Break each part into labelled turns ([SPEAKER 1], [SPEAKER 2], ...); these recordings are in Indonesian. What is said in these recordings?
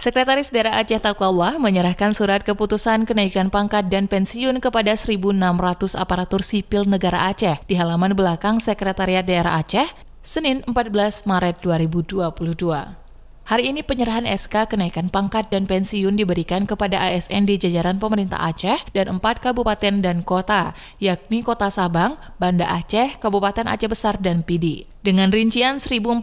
[SPEAKER 1] Sekretaris Daerah Aceh Taqwallah menyerahkan surat keputusan kenaikan pangkat dan pensiun kepada 1.600 aparatur sipil negara Aceh di halaman belakang Sekretariat Daerah Aceh, Senin 14 Maret 2022. Hari ini penyerahan SK kenaikan pangkat dan pensiun diberikan kepada ASN di jajaran pemerintah Aceh dan empat kabupaten dan kota, yakni Kota Sabang, Banda Aceh, Kabupaten Aceh Besar, dan Pidi dengan rincian 1.488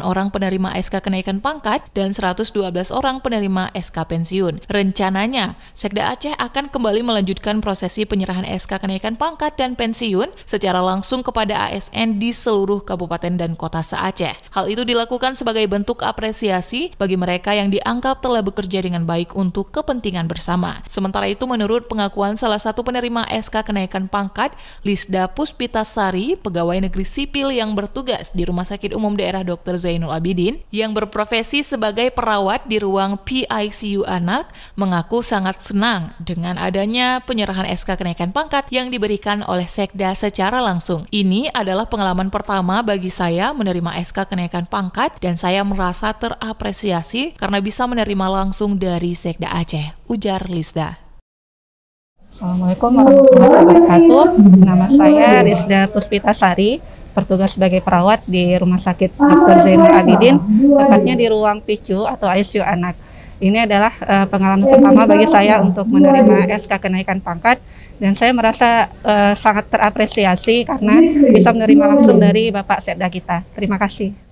[SPEAKER 1] orang penerima SK kenaikan pangkat dan 112 orang penerima SK pensiun. Rencananya, Sekda Aceh akan kembali melanjutkan prosesi penyerahan SK kenaikan pangkat dan pensiun secara langsung kepada ASN di seluruh kabupaten dan kota se-Aceh. Hal itu dilakukan sebagai bentuk apresiasi bagi mereka yang dianggap telah bekerja dengan baik untuk kepentingan bersama. Sementara itu, menurut pengakuan salah satu penerima SK kenaikan pangkat, Lisda Puspitasari, pegawai negeri Sipil, sipil yang bertugas di Rumah Sakit Umum Daerah Dr. Zainul Abidin yang berprofesi sebagai perawat di ruang PICU anak mengaku sangat senang dengan adanya penyerahan SK kenaikan pangkat yang diberikan oleh Sekda secara langsung. Ini adalah pengalaman pertama bagi saya menerima SK kenaikan pangkat dan saya merasa terapresiasi karena bisa menerima langsung dari Sekda Aceh, ujar Lisda.
[SPEAKER 2] Assalamualaikum warahmatullahi wabarakatuh. Nama saya Rizda
[SPEAKER 1] Puspitasari
[SPEAKER 2] bertugas sebagai perawat di Rumah Sakit Dr. Zainul Abidin, tepatnya di ruang PICU atau ICU anak. Ini adalah uh, pengalaman pertama bagi saya untuk menerima SK kenaikan pangkat dan saya merasa uh, sangat terapresiasi karena bisa menerima langsung dari Bapak Sekda kita. Terima kasih.